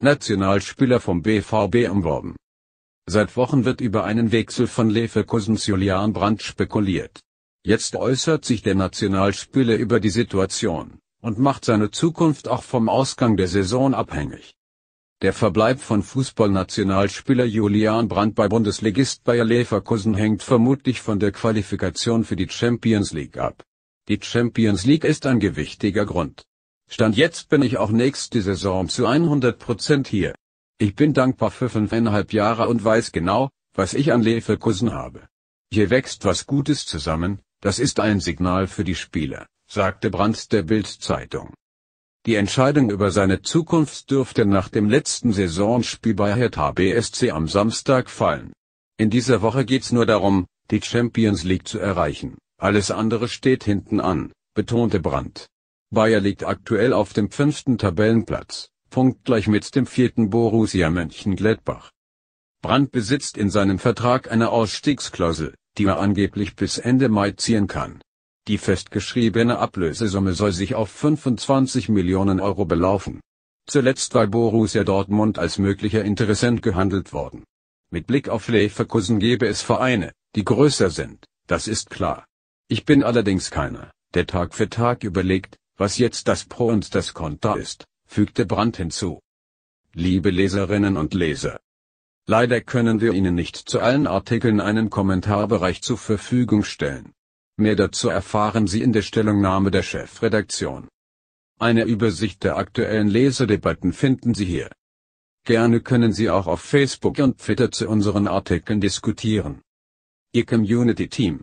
Nationalspieler vom BVB umworben. Seit Wochen wird über einen Wechsel von Leverkusens Julian Brandt spekuliert. Jetzt äußert sich der Nationalspieler über die Situation und macht seine Zukunft auch vom Ausgang der Saison abhängig. Der Verbleib von Fußballnationalspieler Julian Brandt bei Bundesligist Bayer Leverkusen hängt vermutlich von der Qualifikation für die Champions League ab. Die Champions League ist ein gewichtiger Grund. Stand jetzt bin ich auch nächste Saison zu 100% hier. Ich bin dankbar für fünfeinhalb Jahre und weiß genau, was ich an Leverkusen habe. Hier wächst was Gutes zusammen, das ist ein Signal für die Spieler, sagte Brandt der Bild-Zeitung. Die Entscheidung über seine Zukunft dürfte nach dem letzten Saisonspiel bei Hertha BSC am Samstag fallen. In dieser Woche geht's nur darum, die Champions League zu erreichen, alles andere steht hinten an, betonte Brandt. Bayer liegt aktuell auf dem fünften Tabellenplatz, punktgleich mit dem vierten Borussia Mönchengladbach. Brandt besitzt in seinem Vertrag eine Ausstiegsklausel, die er angeblich bis Ende Mai ziehen kann. Die festgeschriebene Ablösesumme soll sich auf 25 Millionen Euro belaufen. Zuletzt war Borussia Dortmund als möglicher Interessent gehandelt worden. Mit Blick auf Leverkusen gäbe es Vereine, die größer sind, das ist klar. Ich bin allerdings keiner, der Tag für Tag überlegt, was jetzt das Pro und das Konter ist, fügte Brandt hinzu. Liebe Leserinnen und Leser. Leider können wir Ihnen nicht zu allen Artikeln einen Kommentarbereich zur Verfügung stellen. Mehr dazu erfahren Sie in der Stellungnahme der Chefredaktion. Eine Übersicht der aktuellen Leserdebatten finden Sie hier. Gerne können Sie auch auf Facebook und Twitter zu unseren Artikeln diskutieren. Ihr Community Team